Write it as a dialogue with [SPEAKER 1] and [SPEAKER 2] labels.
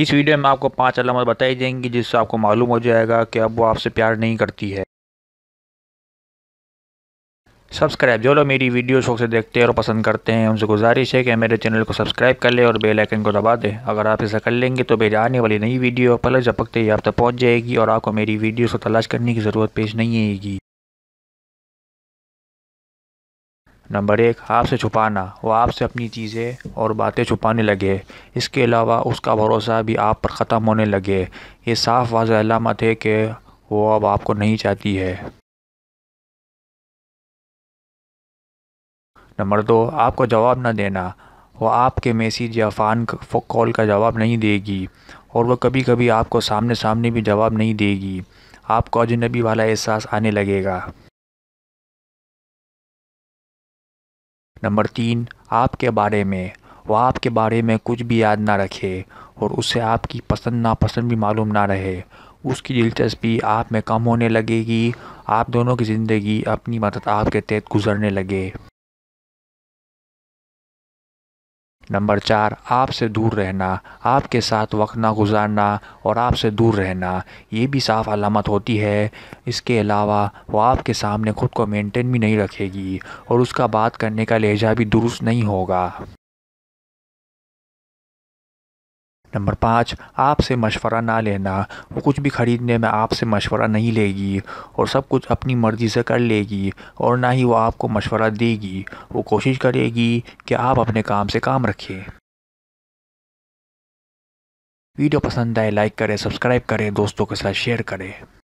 [SPEAKER 1] इस वीडियो में आपको पांच अलामत बताई जाएंगी जिससे आपको मालूम हो
[SPEAKER 2] जाएगा कि अब वो आपसे प्यार नहीं करती है सब्सक्राइब जो लोग मेरी वीडियो शौक से देखते हैं और पसंद करते हैं उनसे गुजारिश है कि मेरे चैनल को सब्सक्राइब कर लें और बेल आइकन को दबा दें अगर आप ऐसा कर लेंगे तो मेरी आने वाली नई वीडियो पहले झपकते ही आप तक पहुँच जाएगी और आपको मेरी वीडियोज़ को तलाश करने की ज़रूरत पेश नहीं आएगी नंबर एक आपसे छुपाना वह आपसे अपनी चीज़ें और बातें छुपाने लगे इसके अलावा उसका भरोसा भी आप पर ख़त्म होने लगे ये साफ़ वाज अलामत है कि वो अब आपको नहीं चाहती है नंबर दो आपको जवाब ना देना वो आपके मैसेज या फ़ान कॉल का जवाब नहीं देगी और वह कभी कभी आपको सामने सामने भी जवाब नहीं देगी आपको अजनबी वाला एहसास आने लगेगा नंबर तीन आपके बारे में वह आपके बारे में कुछ भी याद ना रखे और उसे आपकी पसंद नापसंद भी मालूम ना रहे उसकी दिलचस्पी आप में कम होने लगेगी आप दोनों की ज़िंदगी अपनी मदद आपके तहत गुजरने लगे नंबर चार आपसे दूर रहना आपके साथ वक्त ना गुजारना और आपसे दूर रहना ये भी साफ़ अलामत होती है इसके अलावा वो आपके सामने ख़ुद को मेंटेन भी नहीं रखेगी और उसका बात करने का लहजा भी दुरुस्त नहीं होगा नंबर पाँच आपसे मशवरा ना लेना वो कुछ भी ख़रीदने में आपसे मशवरा नहीं लेगी और सब कुछ अपनी मर्ज़ी से कर लेगी और ना ही वो आपको मशवरा देगी वो कोशिश करेगी कि आप अपने काम से काम रखें
[SPEAKER 1] वीडियो पसंद आए लाइक करें सब्सक्राइब करें दोस्तों के साथ शेयर करें